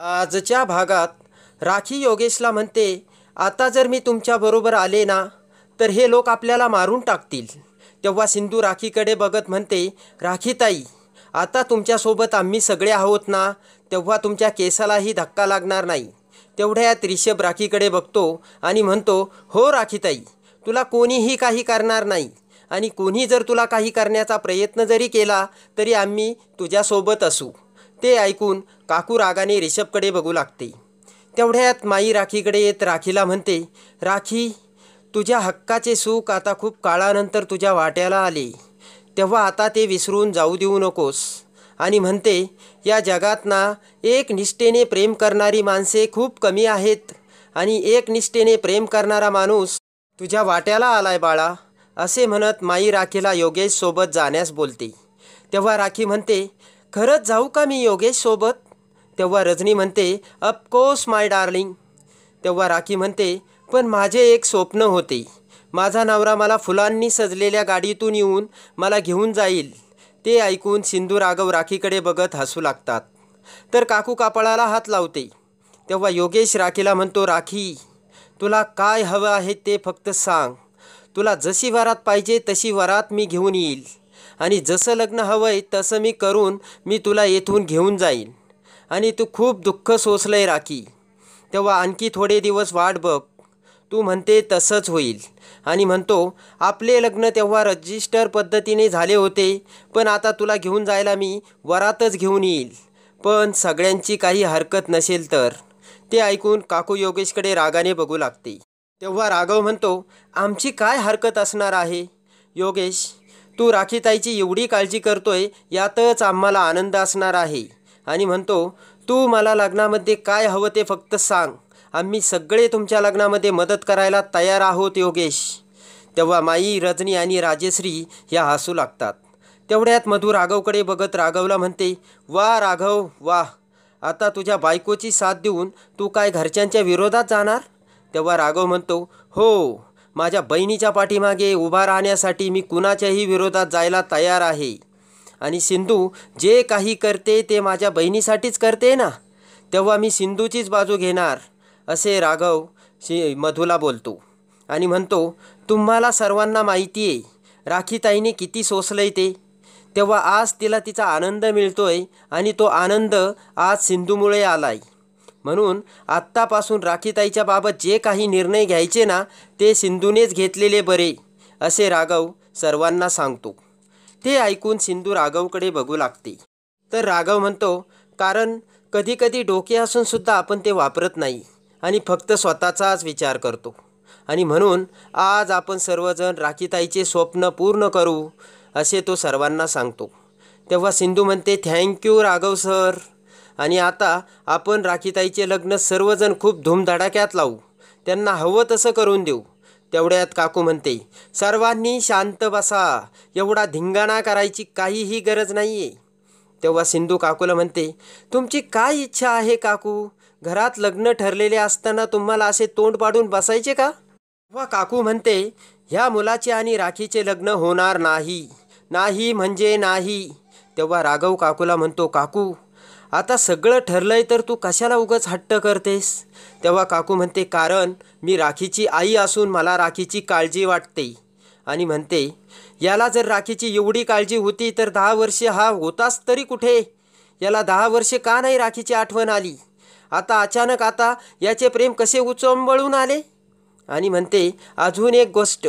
आजच्या भागात राखी योगेशला म्हणते आता जर मी तुमच्याबरोबर आले ना तर हे लोक आपल्याला मारून टाकतील तेव्हा सिंधू राखीकडे बघत म्हणते राखीताई आता तुमच्यासोबत आम्ही सगळे आहोत ना तेव्हा तुमच्या केसालाही धक्का लागणार नाही तेवढ्यात रिषभ राखीकडे बघतो आणि म्हणतो हो राखीताई तुला कोणीही काही करणार नाही आणि कोणी जर तुला काही करण्याचा प्रयत्न जरी केला तरी आम्ही तुझ्यासोबत असू ते ऐकून काकू रागाने रिषभकडे बघू लागते तेवढ्यात माई राखीकडे येत राखीला म्हणते राखी तुझ्या हक्काचे सुख आता खूप काळानंतर तुझ्या वाट्याला आले तेव्हा आता ते विसरून जाऊ देऊ नकोस आणि म्हणते या जगात ना एक निष्ठेने प्रेम करणारी माणसे खूप कमी आहेत आणि एक निष्ठेने प्रेम करणारा माणूस तुझ्या वाट्याला आलाय बाळा असे म्हणत माई राखीला योगेशसोबत जाण्यास बोलते तेव्हा राखी म्हणते खरंच जाऊ का मी योगेशसोबत तेव्हा रजनी म्हणते अफकोर्स माय डार्लिंग तेव्हा राखी म्हणते पण माझे एक स्वप्न होते माझा नवरा मला फुलांनी सजलेल्या गाडीतून येऊन मला घेऊन जाईल ते ऐकून सिंधू राघव राखीकडे बघत हसू लागतात तर काकू कापळाला हात लावते तेव्हा योगेश राखीला म्हणतो राखी तुला काय हवं आहे ते फक्त सांग तुला जशी वरात पाहिजे तशी वरात मी घेऊन येईल आणि जसं लग्न हवं आहे तसं मी करून मी तुला येथून घेऊन जाईन आणि तू खूप दुःख सोसलं आहे राखी तेव्हा आणखी थोडे दिवस वाट बघ तू म्हणते तसंच होईल आणि म्हणतो आपले लग्न तेव्हा रजिस्टर पद्धतीने झाले होते पण आता तुला घेऊन जायला मी वरातच घेऊन येईल पण सगळ्यांची काही हरकत नसेल तर ते ऐकून काकू योगेशकडे रागाने बघू लागते तेव्हा राघव म्हणतो आमची काय हरकत असणार आहे योगेश तू राखीताईची एवढी काळजी करतोय यातच आम्हाला आनंद असणार आहे आणि म्हणतो तू मला लग्नामध्ये काय हवं ते फक्त सांग आम्ही सगळे तुमच्या लग्नामध्ये मदत करायला तयार आहोत योगेश तेव्हा माई रजनी आणि राजेश्री ह्या हसू लागतात तेवढ्यात मधू राघवकडे बघत राघवला म्हणते वा राघव वा आता तुझ्या बायकोची साथ देऊन तू काय घरच्यांच्या विरोधात जाणार तेव्हा राघव म्हणतो हो माझ्या बहिणीच्या पाठीमागे उभा राहण्यासाठी मी कुणाच्याही विरोधात जायला तयार आहे आणि सिंधू जे काही करते ते माझ्या बहिणीसाठीच करते ना तेव्हा मी सिंधूचीच बाजू घेणार असे राघव शि मधूला बोलतो आणि म्हणतो तुम्हाला सर्वांना माहिती आहे राखीताईने किती सोसलं ते तेव्हा आज तिला तिचा आनंद मिळतोय आणि तो आनंद आज सिंधूमुळे आला आहे म्हणून आत्तापासून राखीताईच्या बाबत जे काही निर्णय घ्यायचे ना ते सिंधूनेच घेतलेले बरे असे राघव सर्वांना सांगतो ते ऐकून सिंधू राघवकडे बघू लागते तर राघव म्हणतो कारण कधीकधी डोके असूनसुद्धा आपण ते वापरत नाही आणि फक्त स्वतःचाच विचार करतो आणि म्हणून आज आपण सर्वजण राखीताईचे स्वप्न पूर्ण करू असे तो सर्वांना सांगतो तेव्हा सिंधू म्हणते थँक्यू राघव सर आणि आता आपण राखीताईचे लग्न सर्वजण खूप धूमधडाक्यात लावू त्यांना हवं तसं करून देऊ तेवढ्यात काकू म्हणते सर्वांनी शांत बसा एवढा धिंगाणा करायची काहीही गरज नाही आहे तेव्हा सिंधू काकूला म्हणते तुमची काय इच्छा आहे काकू घरात लग्न ठरलेले असताना तुम्हाला असे तोंड पाडून बसायचे का तेव्हा काकू म्हणते ह्या मुलाचे आणि राखीचे लग्न होणार नाही नाही म्हणजे नाही तेव्हा राघव काकूला म्हणतो काकू आता सगळं ठरलंय तर तू कशाला उगच हट्ट करतेस तेव्हा काकू म्हणते कारण मी राखीची आई असून मला राखीची काळजी वाटते आणि म्हणते याला जर राखीची एवढी काळजी होती तर दहा वर्षे हा होताच तरी कुठे याला दहा वर्षे का नाही राखीची आठवण आली आता अचानक आता याचे प्रेम कसे उचंबळून आले आणि म्हणते अजून एक गोष्ट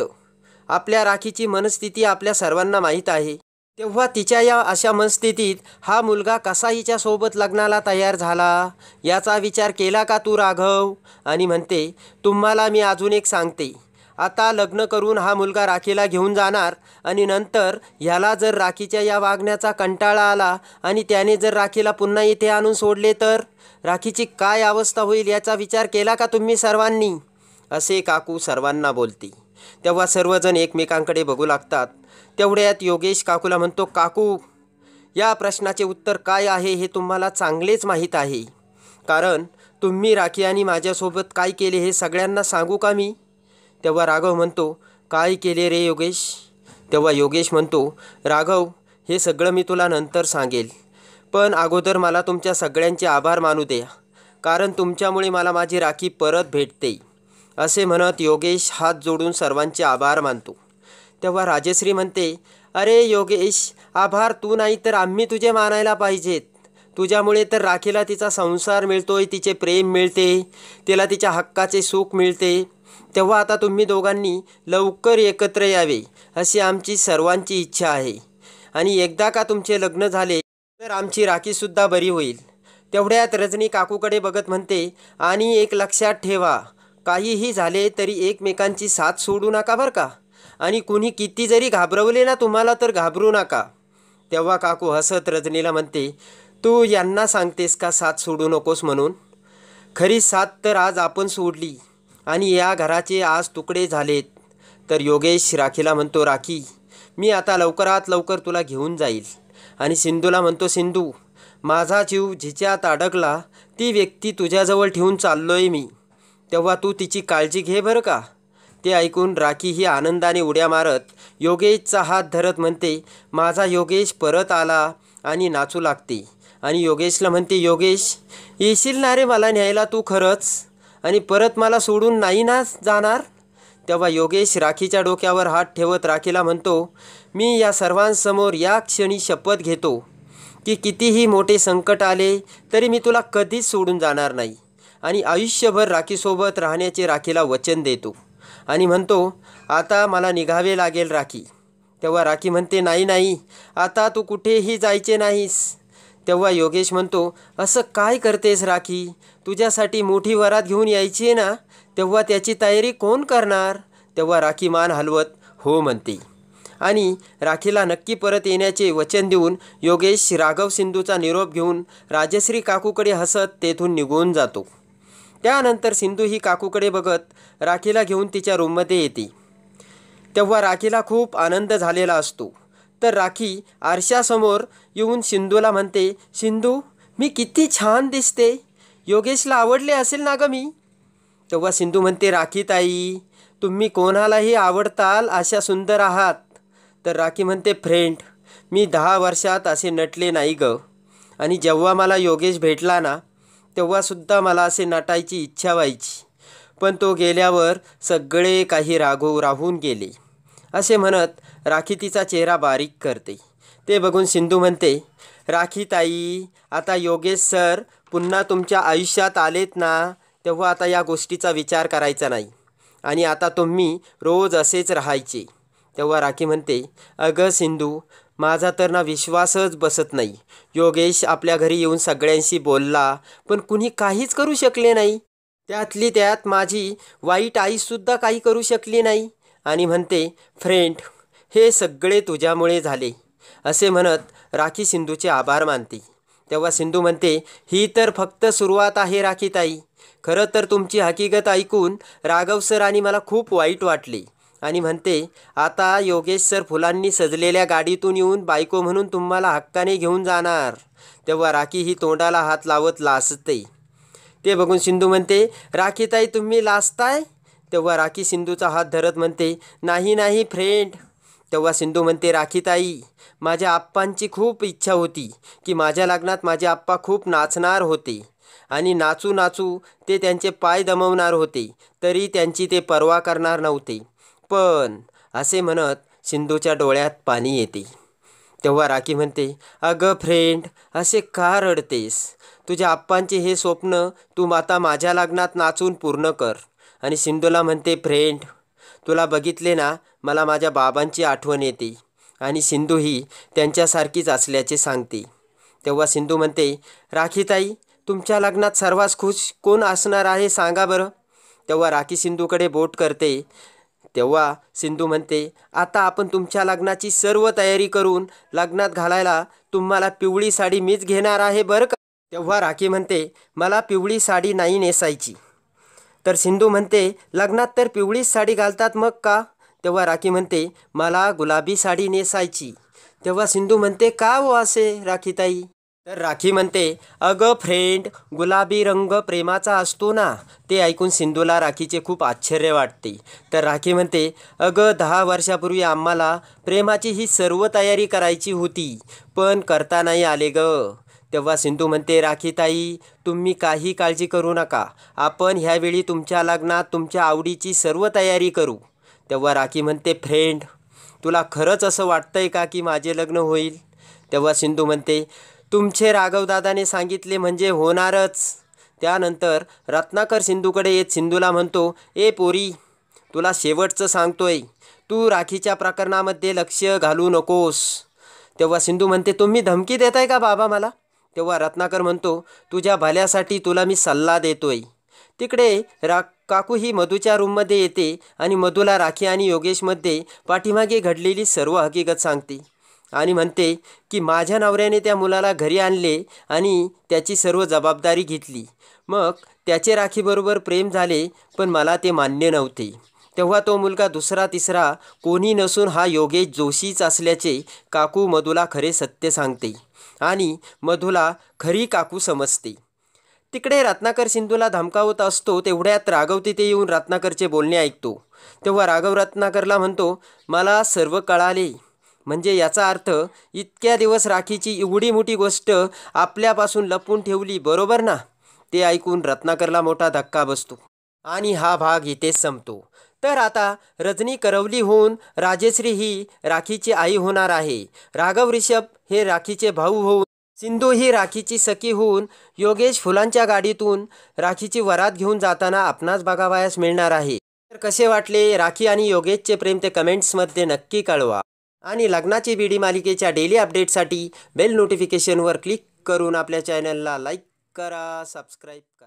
आपल्या राखीची मनस्थिती आपल्या सर्वांना माहीत आहे तेव्हा तिच्या या अशा मनस्थितीत हा मुलगा कसा हिच्यासोबत लग्नाला तयार झाला याचा विचार केला का तू राघव आणि म्हणते तुम्हाला मी अजून एक सांगते आता लग्न करून हा मुलगा राखीला घेऊन जाणार आणि नंतर ह्याला जर राखीच्या या वागण्याचा कंटाळा आला आणि त्याने जर राखीला पुन्हा इथे आणून सोडले तर राखीची काय अवस्था होईल याचा विचार केला का तुम्ही सर्वांनी असे काकू सर्वांना बोलते तेव्हा सर्वजण एकमेकांकडे बघू लागतात तेवढ्यात योगेश काकूला म्हणतो काकू या प्रश्नाचे उत्तर काय आहे हे तुम्हाला चांगलेच माहीत आहे कारण तुम्ही राखी आणि माझ्यासोबत काय केले हे सगळ्यांना सांगू का मी तेव्हा राघव म्हणतो काय केले रे योगेश तेव्हा योगेश म्हणतो राघव हे सगळं मी तुला नंतर सांगेल पण अगोदर मला तुमच्या सगळ्यांचे आभार मानू द्या कारण तुमच्यामुळे मला माझी राखी परत भेटते असे म्हणत योगेश हात जोडून सर्वांचे आभार मानतो तेव्हा राजश्री म्हणते अरे योगेश आभार तू नाही तर आम्ही तुझे मानायला पाहिजेत तुझ्यामुळे तर राखीला तिचा संसार मिळतोय तिचे प्रेम मिळते तिला तिच्या हक्काचे सुख मिळते तेव्हा आता तुम्ही दोघांनी लवकर एकत्र यावे अशी आमची सर्वांची इच्छा आहे आणि एकदा का तुमचे लग्न झाले तर आमची राखीसुद्धा बरी होईल तेवढ्यात रजनी काकूकडे बघत म्हणते आणि एक लक्षात ठेवा काहीही झाले तरी एकमेकांची साथ सोडू नका बरं का आणि कुणी किती जरी घाबरवले ना तुम्हाला तर घाबरू नका तेव्हा काकू हसत रजनीला म्हणते तू यांना सांगतेस का साथ सोडू नकोस म्हणून खरी साथ तर आज आपण सोडली आणि या घराचे आज तुकडे झालेत तर योगेश राखीला म्हणतो राखी मी आता लवकरात लवकर तुला घेऊन जाईल आणि सिंधूला म्हणतो सिंधू माझा जीव जिच्यात अडकला ती व्यक्ती तुझ्याजवळ ठेवून चाललो आहे मी तेव्हा तू तिची काळजी घे बरं का ते ऐकून राखी ही आनंदाने उड्या मारत योगेशचा हात धरत म्हणते माझा योगेश परत आला आणि नाचू लागते आणि योगेशला म्हणते योगेश येशील ना रे मला न्यायला तू खरंच आणि परत मला सोडून नाही ना जाणार तेव्हा योगेश राखीच्या डोक्यावर हात ठेवत राखीला म्हणतो मी या सर्वांसमोर या क्षणी शपथ घेतो की कितीही मोठे संकट आले तरी मी तुला कधीच सोडून जाणार नाही आणि आयुष्यभर राखीसोबत राहण्याचे राखीला वचन देतो आणि म्हणतो आता मला निघावे लागेल राखी तेव्हा राखी म्हणते नाही नाही आता तू कुठेही जायचे नाहीस तेव्हा योगेश म्हणतो असं काय करतेस राखी तुझ्यासाठी मोठी वरात घेऊन यायची आहे ना तेव्हा त्याची तयारी कोण करणार तेव्हा राखी मान हलवत हो म्हणते आणि राखीला नक्की परत येण्याचे वचन देऊन योगेश राघव सिंधूचा निरोप घेऊन राजश्री काकूकडे हसत तेथून निघून जातो त्यानंतर सिंधू ही काकूकडे बघत राखीला घेऊन तिच्या रूममध्ये येते तेव्हा राखीला खूप आनंद झालेला असतो तर राखी आरशासमोर येऊन सिंधूला म्हणते सिंधू मी किती छान दिसते योगेशला आवडले असेल ना गं मी तेव्हा सिंधू म्हणते राखी ताई तुम्ही कोणालाही आवडताल अशा सुंदर आहात तर राखी म्हणते फ्रेंड मी दहा वर्षात असे नटले नाही ग आणि जेव्हा मला योगेश भेटला ना तेव्हासुद्धा मला असे नटायची इच्छा व्हायची पण तो गेल्यावर सगळे काही राघव राहून गेले असे म्हणत राखी तिचा चेहरा बारीक करते ते बघून सिंधू म्हणते राखी ताई आता योगेश सर पुन्हा तुमच्या आयुष्यात आलेत ना तेव्हा आता या गोष्टीचा विचार करायचा नाही आणि आता तुम्ही रोज असेच राहायचे तेव्हा राखी म्हणते अगं सिंधू माझा तर ना विश्वासच बसत नाही योगेश आपल्या घरी येऊन सगळ्यांशी बोलला पण कुणी काहीच करू शकले नाही त्यातली त्यात माझी वाईट आईसुद्धा काही करू शकली नाही आणि म्हणते फ्रेंड हे सगळे तुझ्यामुळे झाले असे म्हणत राखी सिंधूचे आभार मानते तेव्हा सिंधू म्हणते ही तर फक्त सुरुवात आहे राखीताई खरं तर तुमची हकीकत ऐकून राघव सर आणि मला खूप वाईट वाटली आणि म्हणते आता योगेश सर फुलांनी सजलेल्या गाडीतून येऊन बायको म्हणून तुम्हाला हक्काने घेऊन जाणार तेव्हा राखी ही तोंडाला हात लावत लासते ते बघून सिंधू म्हणते राखीताई तुम्ही लासताय तेव्हा राखी सिंधूचा हात धरत म्हणते नाही नाही फ्रेंड तेव्हा सिंधू म्हणते राखीताई माझ्या आप्पांची खूप इच्छा होती की माझ्या लग्नात माझे आप्पा खूप नाचणार होते आणि नाचू नाचू ते त्यांचे पाय दमवणार होते तरी त्यांची ते पर्वा करणार नव्हते पण असे म्हणत सिंधूच्या डोळ्यात पाणी येते तेव्हा राखी म्हणते अगं फ्रेंड असे का रडतेस तुझ्या आप्पांचे हे स्वप्न तू आता माझ्या लग्नात नाचून पूर्ण कर आणि सिंधूला म्हणते फ्रेंड तुला बघितले ना मला माझ्या बाबांची आठवण येते आणि सिंधू ही त्यांच्यासारखीच असल्याचे सांगते तेव्हा सिंधू म्हणते राखीताई तुमच्या लग्नात सर्वात खुश कोण असणार आहे सांगा बरं तेव्हा राखी सिंधूकडे बोट करते तेव्हा सिंधू म्हणते आता आपण तुमच्या लग्नाची सर्व तयारी करून लग्नात घालायला तुम्हाला पिवळी साडी मीच घेणार आहे बरं का तेव्हा राखी म्हणते मला पिवळी साडी नाही नेसायची तर सिंधू म्हणते लग्नात तर पिवळीच साडी घालतात मग का तेव्हा राखी म्हणते मला गुलाबी साडी नेसायची तेव्हा सिंधू म्हणते का हो असे राखीताई तर राखी म्हणते अगं फ्रेंड गुलाबी रंग प्रेमाचा असतो ना ते ऐकून सिंधूला राखीचे खूप आश्चर्य वाटते तर राखी म्हणते अगं दहा वर्षापूर्वी आम्हाला प्रेमाची ही सर्व तयारी करायची होती पण करता नाही आले ग तेव्हा सिंधू म्हणते राखी ताई तुम्ही काही काळजी करू नका आपण ह्यावेळी तुमच्या लग्नात तुमच्या आवडीची सर्व तयारी करू तेव्हा राखी म्हणते फ्रेंड तुला खरंच असं वाटतंय का की माझे लग्न होईल तेव्हा सिंधू म्हणते तुमचे राघवदादाने सांगितले म्हणजे होणारच त्यानंतर रत्नाकर सिंधूकडे येत सिंधूला म्हणतो ए पोरी तुला शेवटचं सांगतोय तू राखीच्या प्रकरणामध्ये लक्ष घालू नकोस तेव्हा सिंधू म्हणते तुम्ही धमकी देताय का बाबा मला तेव्हा रत्नाकर म्हणतो तुझ्या भल्यासाठी तुला मी सल्ला देतोय तिकडे रा काकू ही मधूच्या रूममध्ये येते आणि मधूला राखी आणि योगेशमध्ये पाठीमागे घडलेली सर्व हकीकत सांगते आणि म्हणते की माझ्या नवऱ्याने त्या मुलाला घरी आणले आणि त्याची सर्व जबाबदारी घेतली मग त्याचे राखीबरोबर प्रेम झाले पण मला ते मान्य नव्हते तेव्हा तो मुलगा दुसरा तिसरा कोणी नसून हा योगेश जोशीच असल्याचे काकू मधुला खरे सत्य सांगते आणि मधुला खरी काकू समजते तिकडे रत्नाकर सिंधूला धमकावत असतो तेवढ्यात राघव तिथे येऊन रत्नाकरचे बोलणे ऐकतो तेव्हा राघव रत्नाकरला म्हणतो मला सर्व कळाले म्हणजे याचा अर्थ इतक्या दिवस राखीची एवढी मोठी गोष्ट आपल्यापासून लपून ठेवली बरोबर ना ते ऐकून रत्नाकरला मोठा धक्का बसतो आणि हा भाग इथेच संपतो तर आता रजनी करवली होऊन राजेश्री ही राखीची आई होणार आहे राघव ऋषभ हे राखीचे भाऊ होऊन सिंधू ही राखीची सखी होऊन योगेश फुलांच्या गाडीतून राखीची वरात घेऊन जाताना आपणास बघावयास मिळणार आहे तर कसे वाटले राखी आणि योगेशचे प्रेम ते कमेंट्समध्ये नक्की कळवा आणि लग्नाची बीडी मालिकेच्या डेली अपडेटसाठी बेल नोटिफिकेशनवर क्लिक करून आपल्या चॅनलला लाईक करा सबस्क्राईब